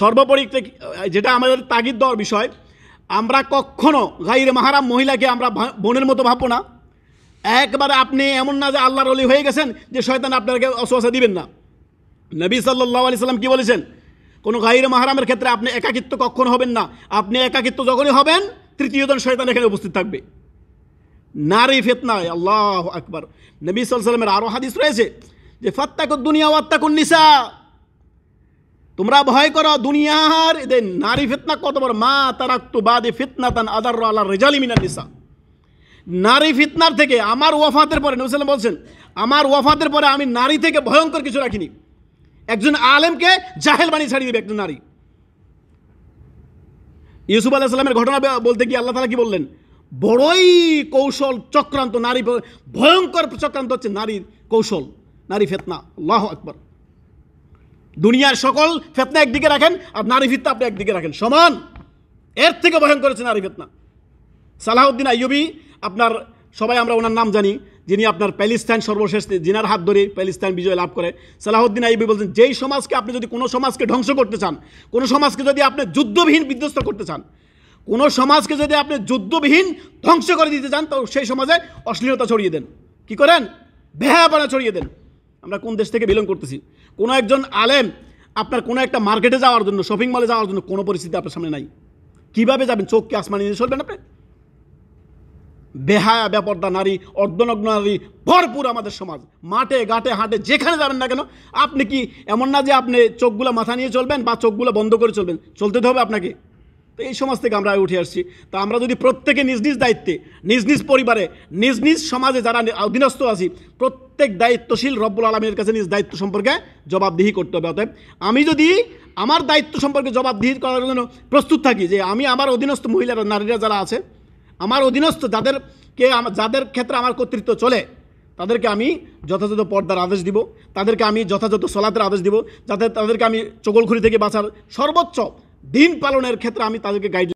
সর্বোপরি যেটা আমাদের তাগিদ দেওয়ার বিষয় আমরা কখনো গাইর মাহারাম মহিলাকে আমরা বোনের মতো ভাববো না একবারে আপনি এমন না যে আল্লাহর অলি হয়ে গেছেন যে শয়তান আপনাকে অসুয়াশা দিবেন না নবী সাল্লাহ আলি সাল্লাম কি বলেছেন কোনো গাইর মাহারামের ক্ষেত্রে আপনি একাকিত্ব কখনো হবেন না আপনি একাকিত্ব যখনই হবেন তৃতীয়জন শয়তান এখানে উপস্থিত থাকবে নারী ফেতনায় আল্লাহ আকবর নবী সাল্লামের আরও হাদিস রয়েছে যে ফাত্তাকুদ্দুনিয়া দুনিয়া নিসা তোমরা ভয় করো দুনিয়ার এদের নারী ফিতনা কত বড় মা তারাক্তু বাদে ফিতনা তান আদার আল্লাহ রেজালি মিনা নিসা নারী ফিতনার থেকে আমার ওয়াফাতের পরে নবসাল্লাম বলছেন আমার ওয়াফাতের পরে আমি নারী থেকে ভয়ঙ্কর কিছু রাখিনি একজন আলেমকে জাহেল বাণী ছাড়িয়ে দেবে একজন নারী ইউসুফ আল্লাহ সাল্লামের ঘটনা বলতে গিয়ে আল্লাহ তালা কি বললেন বড়ই কৌশল চক্রান্ত নারী ভয়ঙ্কর চক্রান্ত হচ্ছে নারীর কৌশল নারী ফেতনা আল্লাহ আকবর দুনিয়ার সকল ফেতনা একদিকে রাখেন আর নারী ফিতনা আপনি একদিকে রাখেন সমান এর থেকে ভয়ঙ্কর করেছেন নারী ফেতনা সালাহউদ্দিন আইয়ুবি আপনার সবাই আমরা ওনার নাম জানি যিনি আপনার প্যালিস্তাইন সর্বশেষ জিনার হাত ধরে প্যালিস্তান বিজয় লাভ করে সালাহউদ্দিন আইবি বলছেন যেই সমাজকে আপনি যদি কোনো সমাজকে ধ্বংস করতে চান কোনো সমাজকে যদি আপনি যুদ্ধবিহীন বিধ্বস্ত করতে চান কোনো সমাজকে যদি আপনি যুদ্ধবিহীন ধ্বংস করে দিতে চান তো সেই সমাজে অশ্লীলতা ছড়িয়ে দেন কি করেন ভেহাপানা ছড়িয়ে দেন আমরা কোন দেশ থেকে বিলং করতেছি কোনো একজন আলেম আপনার কোনো একটা মার্কেটে যাওয়ার জন্য শপিং মলে যাওয়ার জন্য কোনো পরিস্থিতি আপনার সামনে নাই কীভাবে যাবেন চোখকে আসমানি নিয়ে চলবেন আপনি বেহায়া ব্যাপারদা নারী অর্ধনগ্ন নারী ভরপুর আমাদের সমাজ মাঠে ঘাটে হাটে যেখানে যাবেন না কেন আপনি কি এমন না যে আপনি চোখগুলো মাথা নিয়ে চলবেন বা চোখগুলো বন্ধ করে চলবেন চলতে হবে আপনাকে তো এই সমাজ থেকে আমরা উঠে আসছি তো আমরা যদি প্রত্যেকে নিজ নিজ দায়িত্বে নিজ নিজ পরিবারে নিজ নিজ সমাজে যারা অধীনস্থ আছি প্রত্যেক দায়িত্বশীল রব্বুল আলমীর কাছে নিজ দায়িত্ব সম্পর্কে জবাবদিহি করতে হবে অতএব আমি যদি আমার দায়িত্ব সম্পর্কে জবাবদিহি করার জন্য প্রস্তুত থাকি যে আমি আমার অধীনস্থ মহিলারা নারীরা যারা আছে আমার অধীনস্থ যাদেরকে যাদের ক্ষেত্রে আমার কর্তৃত্ব চলে তাদেরকে আমি যথাযথ পর্দার আদেশ দিব তাদেরকে আমি যথাযথ সলাতের আদেশ দিব যাতে তাদেরকে আমি চগলখুরি থেকে বাঁচার সর্বোচ্চ দিন পালনের ক্ষেত্রে আমি তাদেরকে গাইড